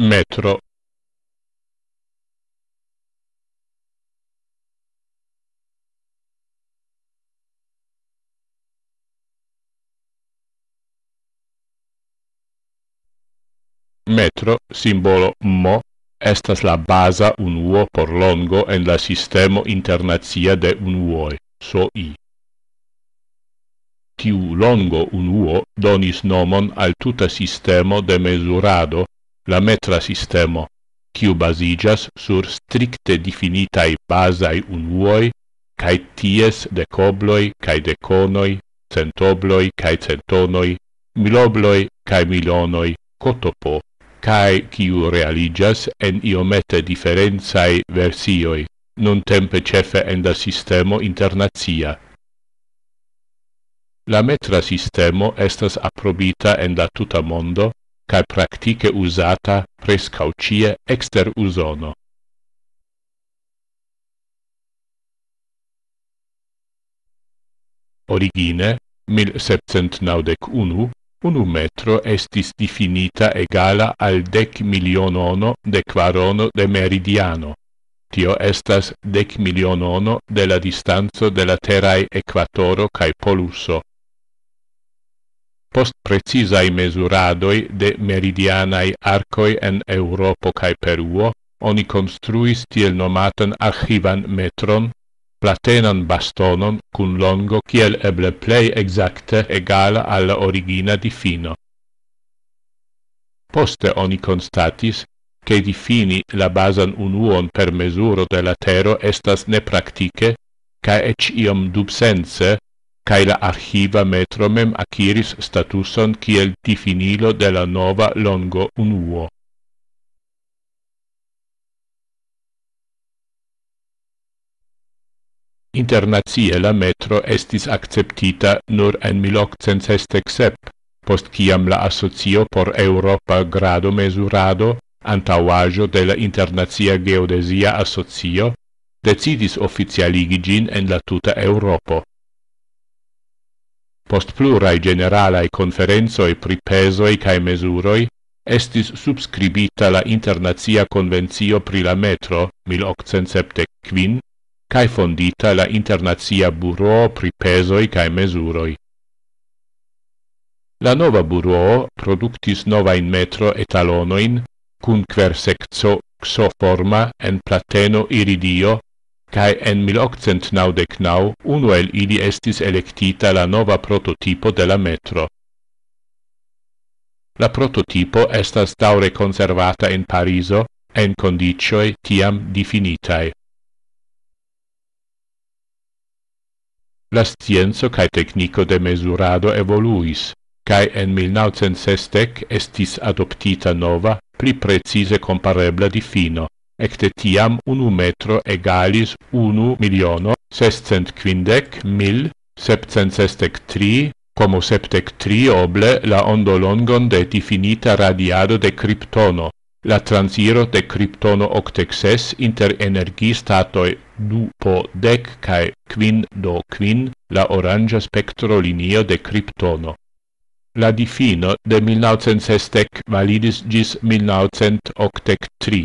metro metro simbolo mo estas la baza un uo por longo en la sistema internazia de un uo so i tiu longo un uo donis nomon al tuta sistema de mesurado la metra sistemo quo basigas sur stricte definita i baza i unuoi kai ties de cobloi kai de conoi centobloi kai centonoi milobloi kai milonoi cotopo kai quo realigas en io mete differenza i versioi non tempe cefe en da sistema internazia la metra sistema estas approbita en da tuta mondo cae practice usata prescau cie exter usono. Origine, 1791, unu metro estis definita egala al dec milionono de quarono de meridiano. Tio estas dec milionono de la distanzo de la terrae equatoro cae poluso post precisai mesuradoi de meridianai arcoi en Europo cae Peruo, oni construis tiel nomaten archivan metron, platenan bastonon cun longo kiel eble plei exacte egala al origina di fino. Poste oni constatis, che di fini la basan unuon per mesuro de la tero estas ne practice, ca ec iom dubsense, cae la archiva metromem aciris statuson ciel tifinilo de la nova longo unuo. Internazie la metro estis acceptita nur en 1867, post ciam la associo por Europa grado mesurado, antauagio de la Internazia Geodesia Associo, decidis oficialigigin en la tuta Europa post plurai generalai conferenzoi pri pesoi cae mesuroi, estis subscribita la Internazia Convenzio pri la Metro 1875 cae fondita la Internazia Buro pri pesoi cae mesuroi. La nova buro produktis nova in metro etalonoin, cun quer secco xoforma en plateno iridio cae en 1899 unuel ili estis electita la nova prototipo de la metro. La prototipo estas daure conservata in Pariso, en condicioe tiam definitae. La scienzo cae tecnico de mesurado evoluis, cae en 1960 estis adoptita nova, pli precise comparebla di fino ecte tiam unu metro egalis unu miliono sescent quindec mil septcent sestec tri, como septec tri oble la ondo longon de definita radiado de kryptono, la transiro de kryptono octec ses inter energistatoi du po dec cae quin do quin la orangia spectro linio de kryptono. La difino de 1960 validis gis 1983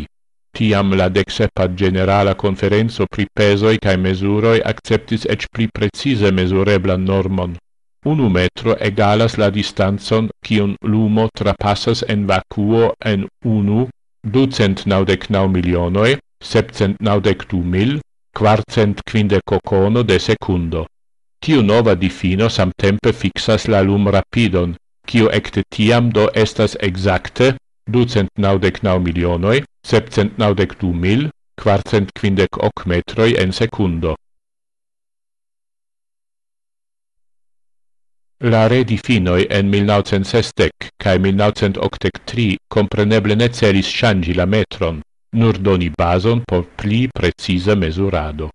tiam la decsepa generala conferenzo pri pesoi cae mesuroi acceptis ec pli precise mesurebla normon. Unu metro egalas la distanzon cion lumo trapassas en vacuo en unu, ducent naudec nau milionoi, septcent naudec du mil, quinde cocono de secundo. Tiu nova difino samtempe fixas la lum rapidon, cio ecte tiam do estas exacte ducent naudec nau milionoi, septcent naudec du mil, quartcent quindec hoc metroi en secundo. La re di finoi en 1960, cae 1983 compreneble ne celis changi la metron, nur doni bason por pli precisa mesurado.